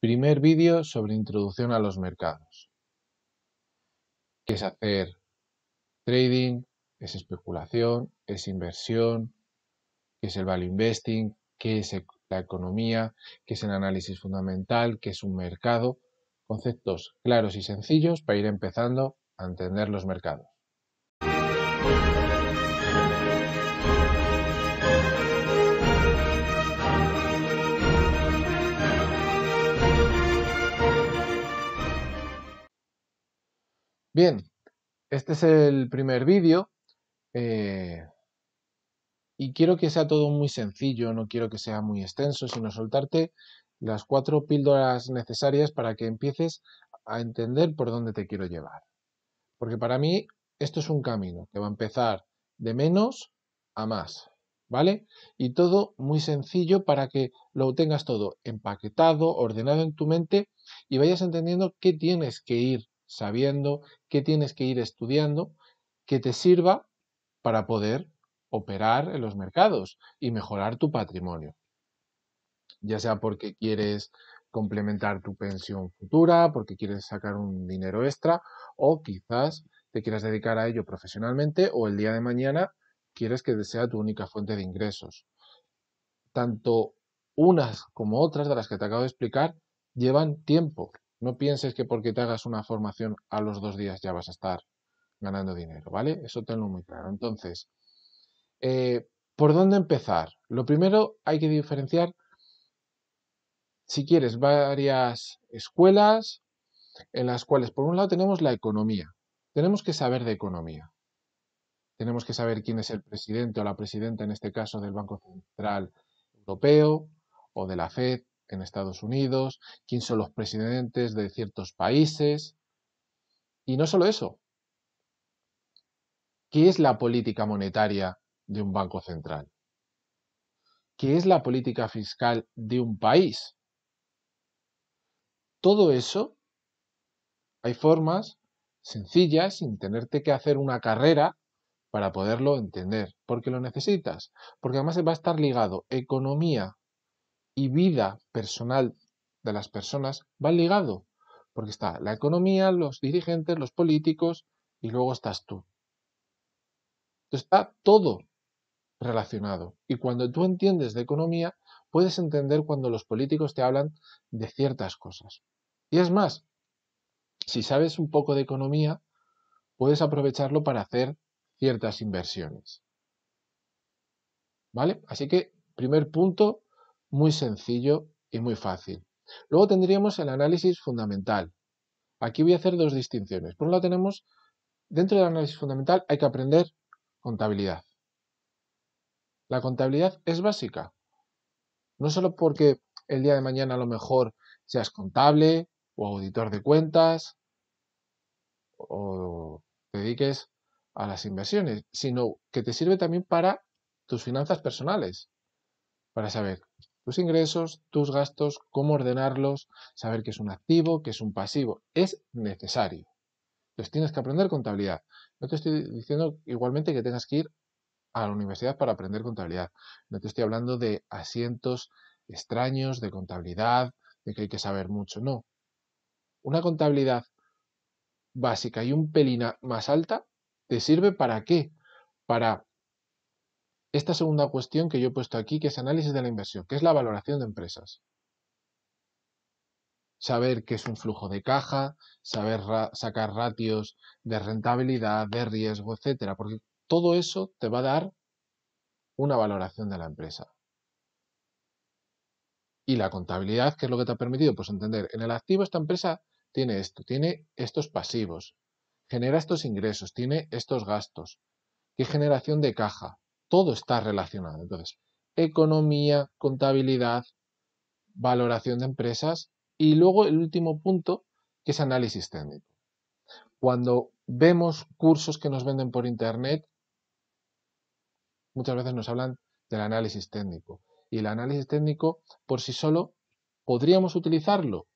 Primer vídeo sobre introducción a los mercados. ¿Qué es hacer trading? ¿Es especulación? ¿Es inversión? ¿Qué es el value investing? ¿Qué es e-, la economía? ¿Qué es el análisis fundamental? ¿Qué es un mercado? Conceptos claros y sencillos para ir empezando a entender los mercados. Bien, este es el primer vídeo eh, y quiero que sea todo muy sencillo, no quiero que sea muy extenso, sino soltarte las cuatro píldoras necesarias para que empieces a entender por dónde te quiero llevar. Porque para mí esto es un camino que va a empezar de menos a más, ¿vale? Y todo muy sencillo para que lo tengas todo empaquetado, ordenado en tu mente y vayas entendiendo qué tienes que ir sabiendo qué tienes que ir estudiando que te sirva para poder operar en los mercados y mejorar tu patrimonio. Ya sea porque quieres complementar tu pensión futura, porque quieres sacar un dinero extra o quizás te quieras dedicar a ello profesionalmente o el día de mañana quieres que sea tu única fuente de ingresos. Tanto unas como otras de las que te acabo de explicar llevan tiempo, no pienses que porque te hagas una formación a los dos días ya vas a estar ganando dinero, ¿vale? Eso tenlo muy claro. Entonces, eh, ¿por dónde empezar? Lo primero hay que diferenciar, si quieres, varias escuelas en las cuales, por un lado, tenemos la economía. Tenemos que saber de economía. Tenemos que saber quién es el presidente o la presidenta, en este caso, del Banco Central Europeo o de la FED en Estados Unidos, quién son los presidentes de ciertos países. Y no solo eso, ¿qué es la política monetaria de un banco central? ¿Qué es la política fiscal de un país? Todo eso hay formas sencillas, sin tenerte que hacer una carrera para poderlo entender, porque lo necesitas, porque además va a estar ligado economía y vida personal de las personas va ligado, porque está la economía, los dirigentes, los políticos y luego estás tú. está todo relacionado. Y cuando tú entiendes de economía, puedes entender cuando los políticos te hablan de ciertas cosas. Y es más, si sabes un poco de economía, puedes aprovecharlo para hacer ciertas inversiones. ¿Vale? Así que, primer punto, muy sencillo y muy fácil. Luego tendríamos el análisis fundamental. Aquí voy a hacer dos distinciones. Por un lado tenemos, dentro del análisis fundamental hay que aprender contabilidad. La contabilidad es básica. No solo porque el día de mañana a lo mejor seas contable o auditor de cuentas o te dediques a las inversiones, sino que te sirve también para tus finanzas personales, para saber tus ingresos, tus gastos, cómo ordenarlos, saber qué es un activo, qué es un pasivo. Es necesario. Entonces tienes que aprender contabilidad. No te estoy diciendo igualmente que tengas que ir a la universidad para aprender contabilidad. No te estoy hablando de asientos extraños, de contabilidad, de que hay que saber mucho. No. Una contabilidad básica y un pelín más alta te sirve para qué? Para esta segunda cuestión que yo he puesto aquí, que es análisis de la inversión, que es la valoración de empresas. Saber qué es un flujo de caja, saber sacar ratios de rentabilidad, de riesgo, etcétera, porque todo eso te va a dar una valoración de la empresa. Y la contabilidad, ¿qué es lo que te ha permitido? Pues entender, en el activo esta empresa tiene esto, tiene estos pasivos, genera estos ingresos, tiene estos gastos, qué generación de caja, todo está relacionado. Entonces, economía, contabilidad, valoración de empresas y luego el último punto, que es análisis técnico. Cuando vemos cursos que nos venden por Internet, muchas veces nos hablan del análisis técnico. Y el análisis técnico por sí solo, ¿podríamos utilizarlo?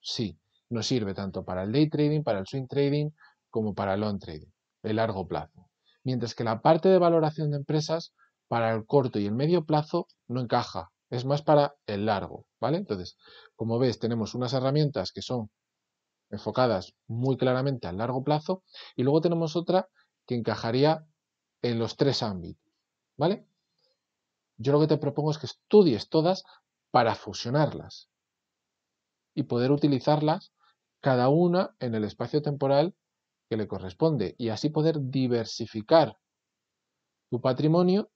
Sí, nos sirve tanto para el day trading, para el swing trading, como para el long trading, el largo plazo mientras que la parte de valoración de empresas para el corto y el medio plazo no encaja, es más para el largo, ¿vale? Entonces, como ves, tenemos unas herramientas que son enfocadas muy claramente al largo plazo y luego tenemos otra que encajaría en los tres ámbitos, ¿vale? Yo lo que te propongo es que estudies todas para fusionarlas y poder utilizarlas cada una en el espacio temporal que le corresponde y así poder diversificar tu patrimonio,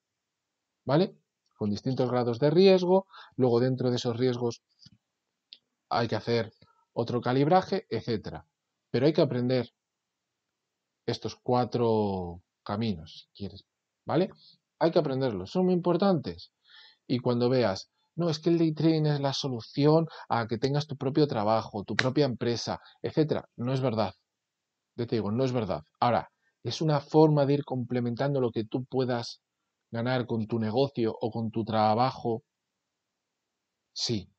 ¿vale? Con distintos grados de riesgo, luego dentro de esos riesgos hay que hacer otro calibraje, etcétera. Pero hay que aprender estos cuatro caminos, si quieres, ¿vale? Hay que aprenderlos, son muy importantes. Y cuando veas, no, es que el day trading es la solución a que tengas tu propio trabajo, tu propia empresa, etcétera, no es verdad. Ya te digo, no es verdad. Ahora, es una forma de ir complementando lo que tú puedas ganar con tu negocio o con tu trabajo. Sí.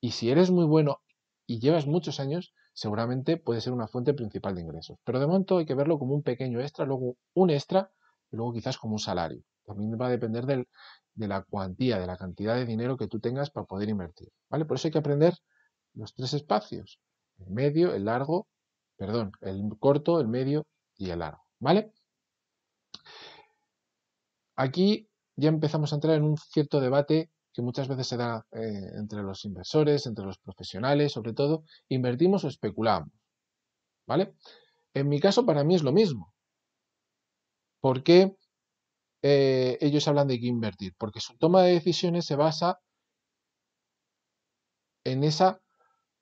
Y si eres muy bueno y llevas muchos años, seguramente puede ser una fuente principal de ingresos. Pero de momento hay que verlo como un pequeño extra, luego un extra y luego quizás como un salario. También va a depender de la cuantía, de la cantidad de dinero que tú tengas para poder invertir. ¿vale? Por eso hay que aprender los tres espacios, el medio, el largo perdón, el corto, el medio y el largo, ¿vale? Aquí ya empezamos a entrar en un cierto debate que muchas veces se da eh, entre los inversores, entre los profesionales, sobre todo, invertimos o especulamos, ¿vale? En mi caso, para mí es lo mismo. ¿Por qué eh, ellos hablan de que invertir? Porque su toma de decisiones se basa en esa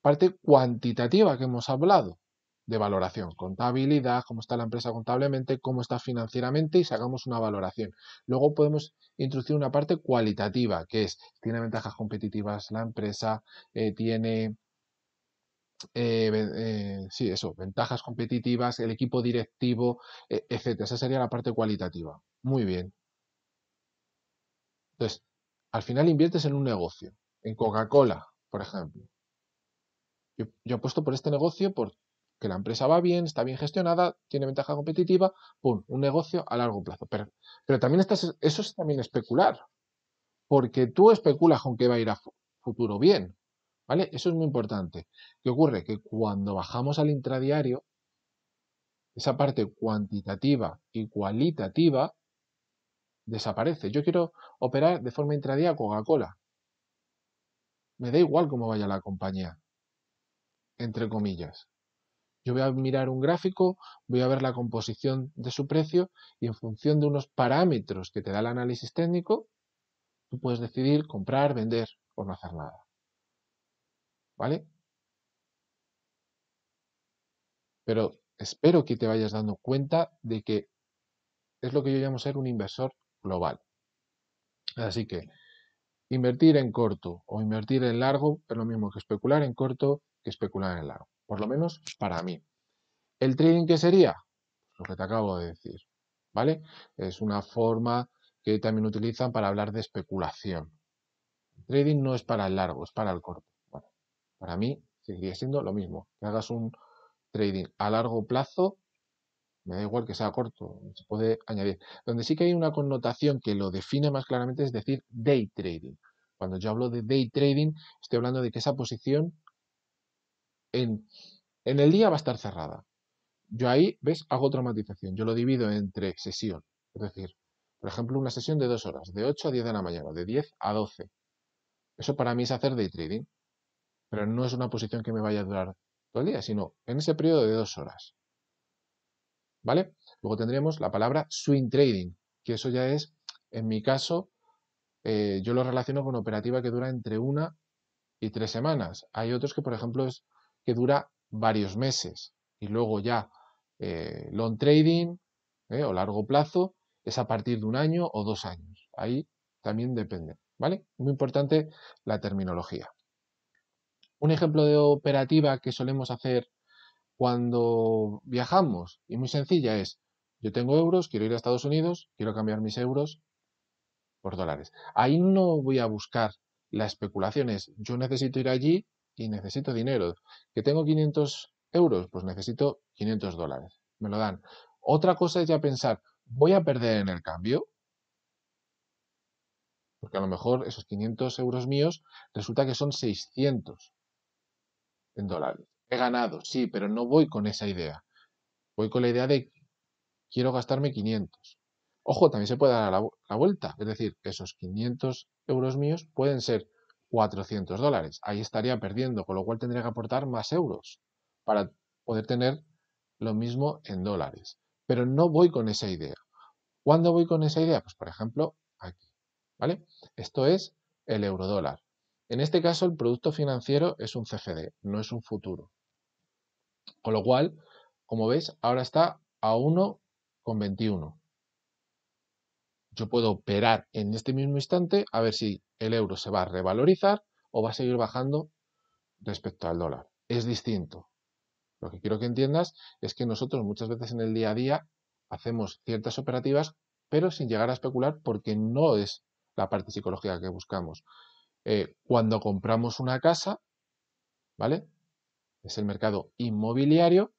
parte cuantitativa que hemos hablado de valoración, contabilidad, cómo está la empresa contablemente, cómo está financieramente y hagamos una valoración. Luego podemos introducir una parte cualitativa, que es, tiene ventajas competitivas la empresa, eh, tiene... Eh, eh, sí, eso, ventajas competitivas, el equipo directivo, e, etcétera. Esa sería la parte cualitativa. Muy bien. Entonces, al final inviertes en un negocio, en Coca-Cola, por ejemplo. Yo, yo apuesto por este negocio por la empresa va bien, está bien gestionada, tiene ventaja competitiva, ¡pum!, un negocio a largo plazo. Pero, pero también eso es también especular, porque tú especulas con que va a ir a futuro bien, ¿vale? Eso es muy importante. ¿Qué ocurre? Que cuando bajamos al intradiario, esa parte cuantitativa y cualitativa desaparece. Yo quiero operar de forma intradiaria Coca-Cola. Me da igual cómo vaya la compañía, entre comillas. Yo voy a mirar un gráfico, voy a ver la composición de su precio y en función de unos parámetros que te da el análisis técnico, tú puedes decidir comprar, vender o no hacer nada. ¿Vale? Pero espero que te vayas dando cuenta de que es lo que yo llamo ser un inversor global. Así que invertir en corto o invertir en largo es lo mismo que especular en corto que especular en largo por lo menos para mí. ¿El trading qué sería? Pues lo que te acabo de decir, ¿vale? Es una forma que también utilizan para hablar de especulación. trading no es para el largo, es para el corto. para mí seguiría siendo lo mismo. Que hagas un trading a largo plazo, me da igual que sea corto, se puede añadir. Donde sí que hay una connotación que lo define más claramente es decir day trading. Cuando yo hablo de day trading, estoy hablando de que esa posición en, el día va a estar cerrada. Yo ahí, ¿ves? Hago otra matización. Yo lo divido entre sesión. Es decir, por ejemplo, una sesión de dos horas, de 8 a 10 de la mañana, de 10 a 12. Eso para mí es hacer day trading. Pero no es una posición que me vaya a durar todo el día, sino en ese periodo de dos horas. ¿Vale? Luego tendríamos la palabra swing trading, que eso ya es, en mi caso, eh, yo lo relaciono con operativa que dura entre una y tres semanas. Hay otros que, por ejemplo, es que dura varios meses. Y luego ya eh, long trading eh, o largo plazo es a partir de un año o dos años. Ahí también depende. ¿Vale? Muy importante la terminología. Un ejemplo de operativa que solemos hacer cuando viajamos, y muy sencilla, es yo tengo euros, quiero ir a Estados Unidos, quiero cambiar mis euros por dólares. Ahí no voy a buscar la especulación, es yo necesito ir allí y necesito dinero. Que tengo 500 euros, pues necesito 500 dólares. Me lo dan. Otra cosa es ya pensar, ¿voy a perder en el cambio? Porque a lo mejor esos 500 euros míos resulta que son 600 en dólares. He ganado, sí, pero no voy con esa idea. Voy con la idea de quiero gastarme 500. Ojo, también se puede dar la, la vuelta. Es decir, esos 500 euros míos pueden ser 400 dólares. Ahí estaría perdiendo, con lo cual tendría que aportar más euros para poder tener lo mismo en dólares. Pero no voy con esa idea. ¿Cuándo voy con esa idea? Pues por ejemplo, aquí. ¿Vale? Esto es el euro dólar En este caso, el producto financiero es un CFD, no es un futuro. Con lo cual, como veis, ahora está a 1,21. Yo puedo operar en este mismo instante a ver si el euro se va a revalorizar o va a seguir bajando respecto al dólar. Es distinto. Lo que quiero que entiendas es que nosotros muchas veces en el día a día hacemos ciertas operativas, pero sin llegar a especular porque no es la parte psicológica que buscamos. Eh, cuando compramos una casa, ¿vale? Es el mercado inmobiliario.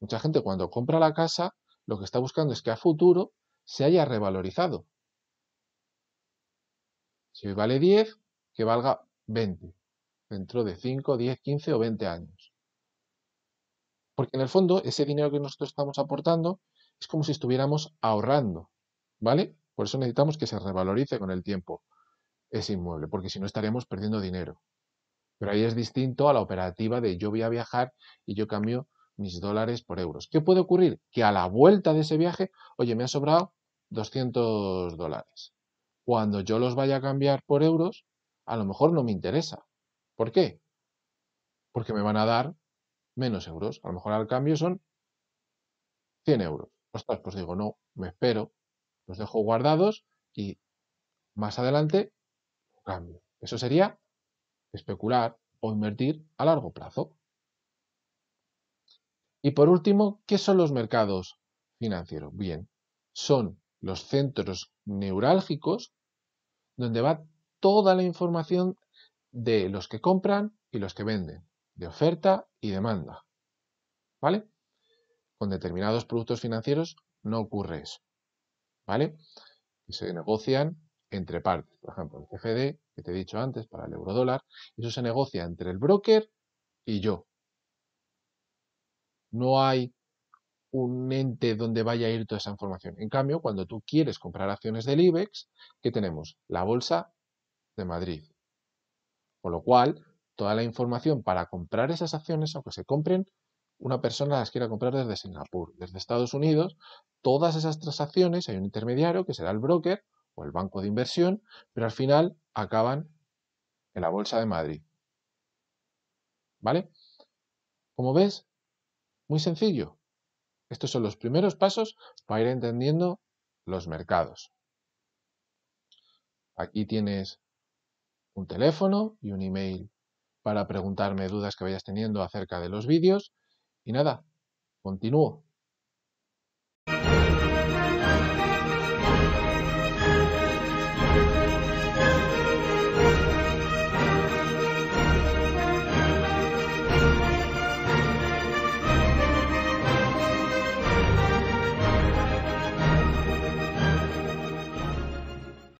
Mucha gente cuando compra la casa, lo que está buscando es que a futuro se haya revalorizado. Si vale 10, que valga 20 dentro de 5, 10, 15 o 20 años. Porque en el fondo ese dinero que nosotros estamos aportando es como si estuviéramos ahorrando, ¿vale? Por eso necesitamos que se revalorice con el tiempo ese inmueble, porque si no estaremos perdiendo dinero. Pero ahí es distinto a la operativa de yo voy a viajar y yo cambio mis dólares por euros. ¿Qué puede ocurrir? Que a la vuelta de ese viaje, oye, me ha sobrado 200 dólares cuando yo los vaya a cambiar por euros, a lo mejor no me interesa. ¿Por qué? Porque me van a dar menos euros. A lo mejor al cambio son 100 euros. Ostras, pues digo, no, me espero, los dejo guardados y más adelante cambio. Eso sería especular o invertir a largo plazo. Y por último, ¿qué son los mercados financieros? Bien, son los centros neurálgicos donde va toda la información de los que compran y los que venden, de oferta y demanda. ¿Vale? Con determinados productos financieros no ocurre eso. ¿Vale? Que se negocian entre partes. Por ejemplo, el CFD, que te he dicho antes, para el euro dólar, eso se negocia entre el broker y yo. No hay un ente donde vaya a ir toda esa información. En cambio, cuando tú quieres comprar acciones del IBEX, ¿qué tenemos? La Bolsa de Madrid. Con lo cual, toda la información para comprar esas acciones, aunque se compren, una persona las quiera comprar desde Singapur, desde Estados Unidos, todas esas transacciones, hay un intermediario que será el broker o el banco de inversión, pero al final acaban en la Bolsa de Madrid. ¿Vale? Como ves, muy sencillo. Estos son los primeros pasos para ir entendiendo los mercados. Aquí tienes un teléfono y un email para preguntarme dudas que vayas teniendo acerca de los vídeos. Y nada, continúo.